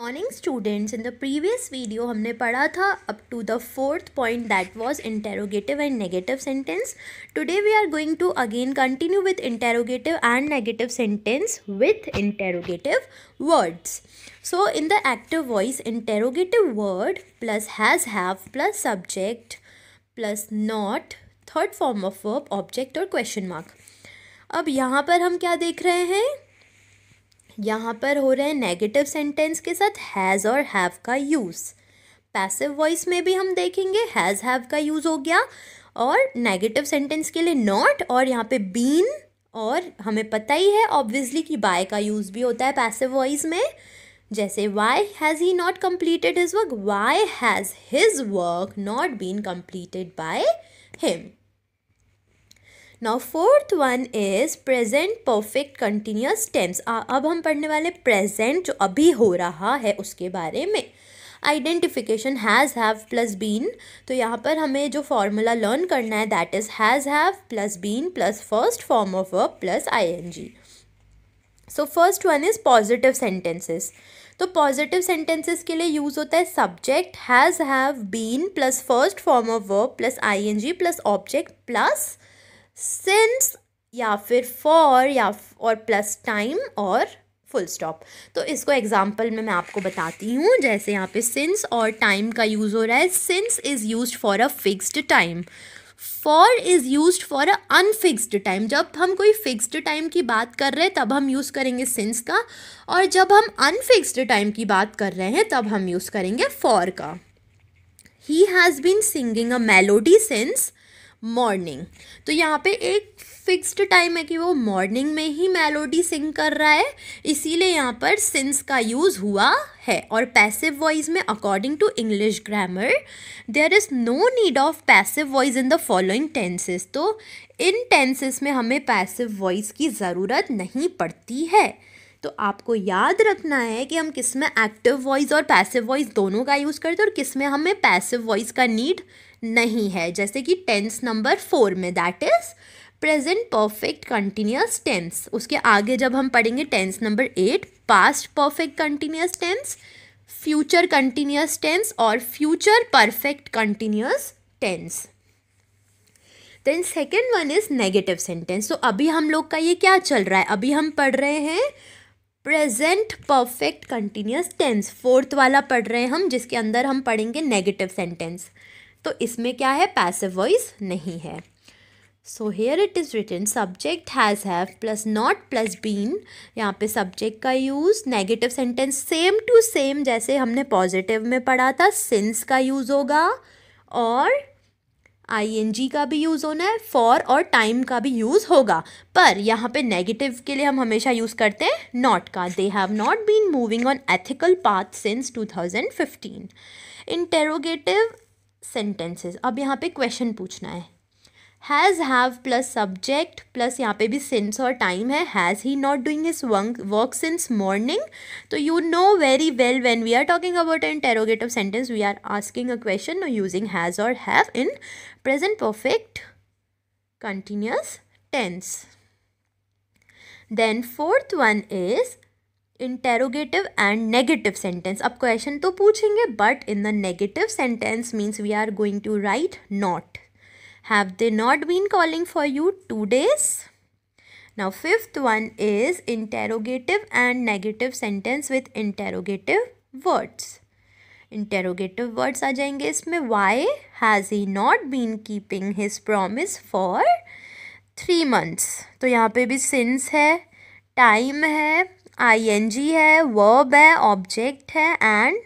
Morning students in the previous video हमने पढ़ा था up to the fourth point that was interrogative and negative sentence today we are going to again continue with interrogative and negative sentence with interrogative words so in the active voice interrogative word plus has have plus subject plus not third form of verb object और question mark अब यहाँ पर हम क्या देख रहे हैं यहाँ पर हो रहा है नेगेटिव सेंटेंस के साथ हैज़ और हैव का यूज़ पैसिव वॉइस में भी हम देखेंगे हैज़ हैव का यूज़ हो गया और नेगेटिव सेंटेंस के लिए नॉट और यहाँ पे बीन और हमें पता ही है ऑब्वियसली कि बाय का यूज़ भी होता है पैसिव वॉइस में जैसे why has he not completed his work why has his work not been completed by him now fourth one is present perfect continuous tense अब हम पढ़ने वाले प्रेजेंट जो अभी हो रहा है उसके बारे में identification has have plus been तो यहाँ पर हमें जो फॉर्मूला लर्न करना है that is has have plus been plus first form of verb plus I N G so first one is positive sentences तो पॉजिटिव सेंटेंसेस के लिए यूज़ होता है subject has have been plus first form of verb plus I N G plus object plus since या फिर for या और plus time और फुल स्टॉप तो इसको एग्जाम्पल में मैं आपको बताती हूँ जैसे यहाँ पे सिंस और टाइम का यूज़ हो रहा है since is use for a fixed time for is use for a unfixed time जब हम कोई फिक्स्ड टाइम की बात कर रहे हैं तब हम यूज़ करेंगे सिंस का और जब हम अनफिक्स्ड टाइम की बात कर रहे हैं तब हम यूज़ करेंगे फॉर का he has been singing a melody since morning तो यहाँ पे एक फिक्स्ड टाइम है कि वो मॉर्निंग में ही मेलोडी सिंग कर रहा है इसीलिए यहाँ पर सिंस का यूज़ हुआ है और पैसिव वॉइस में according to English grammar there is no need of passive voice in the following tenses तो इन टेंसेस में हमें पैसिव वॉइस की ज़रूरत नहीं पड़ती है तो आपको याद रखना है कि हम किस में एक्टिव वॉइस और पैसिव वॉइस दोनों का यूज़ करते हैं और किस में हमें पैसिव वॉइस का नीड नहीं है जैसे कि टेंस नंबर फोर में that is present perfect continuous tense उसके आगे जब हम पढ़ेंगे tense number eight past perfect continuous tense future continuous tense और future perfect continuous tense then second one is negative sentence तो अभी हम लोग का ये क्या चल रहा है अभी हम पढ़ रहे हैं present perfect continuous tense fourth वाला पढ़ रहे हैं हम जिसके अंदर हम पढ़ेंगे नेगेटिव सेंटेंस तो इसमें क्या है पैसिव वॉइस नहीं है so here it is written subject has have plus not plus been यहाँ पे सब्जेक्ट का use negative sentence same to same जैसे हमने पॉजिटिव में पढ़ा था सिंस का यूज़ होगा और आई का भी यूज़ होना है फॉर और टाइम का भी यूज़ होगा पर यहाँ पे नेगेटिव के लिए हम हमेशा यूज़ करते हैं नॉट का they have not been moving on ethical path since 2015 interrogative sentences अब यहाँ पे क्वेश्चन पूछना है has have plus subject plus यहाँ पे भी सिंस और टाइम है has he not doing his work since morning तो you know very well when we are talking about a interrogative sentence we are asking a question using has और have in present perfect continuous tense then fourth one is interrogative and negative sentence अब question तो पूछेंगे but in the negative sentence means we are going to write not have they not been calling for you two days now fifth one is interrogative and negative sentence with interrogative words interrogative words आ जाएंगे इसमें why has he not been keeping his promise for three months तो यहाँ पे भी since है time है आई N जी है वर्ब है ऑब्जेक्ट है एंड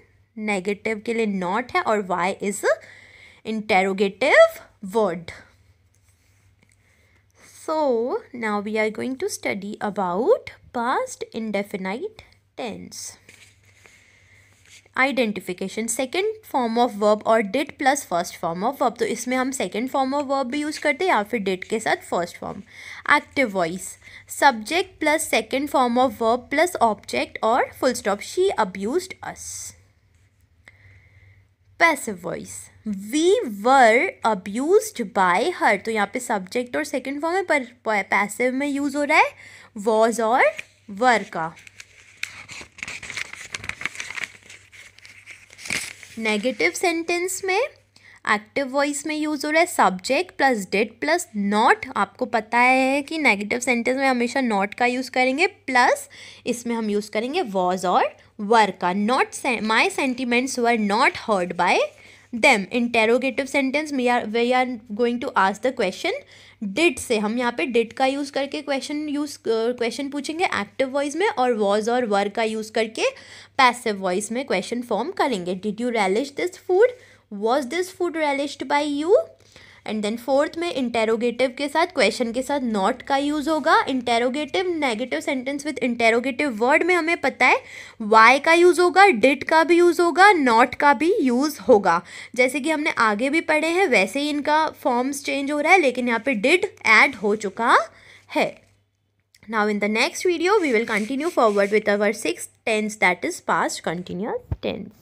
नेगेटिव के लिए नॉट है और why is interrogative word so now we are going to study about past indefinite tense identification second form of verb और did plus first form of verb तो इसमें हम सेकेंड फॉर्म ऑफ वर्ब भी use करते हैं या फिर did के साथ first form active voice subject plus second form of verb plus object और full stop she abuse us passive voice we were abuse bye her तो यहाँ पे सब्जेक्ट और सेकेंड फॉर्म है पर पैसिव में यूज़ हो रहा है वॉज और वर का नेगेटिव सेंटेंस में एक्टिव वॉइस में यूज़ हो रहा है subject plus did plus not आपको पता है कि नेगेटिव सेंटेंस में हमेशा नॉट का यूज़ करेंगे प्लस इसमें हम यूज़ करेंगे वॉज और वर का not my sentiments were not heard by them interrogative sentence we are way are going to ask the question did से हम यहाँ पे डिड का यूज़ करके क्वेश्चन यूज क्वेश्चन पूछेंगे एक्टिव वॉइस में और वॉज और वर का यूज़ करके पैसिव वॉइस में क्वेश्चन फॉर्म करेंगे did you relish this food was this food relished by you and then fourth में इंटेरोगेटिव के साथ क्वेश्चन के साथ नॉट का यूज़ होगा interrogative negative sentence with interrogative word में हमें पता है वाई का यूज़ होगा डिट का भी यूज़ होगा नॉट का भी यूज़ होगा जैसे कि हमने आगे भी पढ़े हैं वैसे ही इनका फॉर्म्स चेंज हो रहा है लेकिन यहाँ पे डिड ऐड हो चुका है Now in the next video, we will continue forward with our sixth tense that is past continuous tense.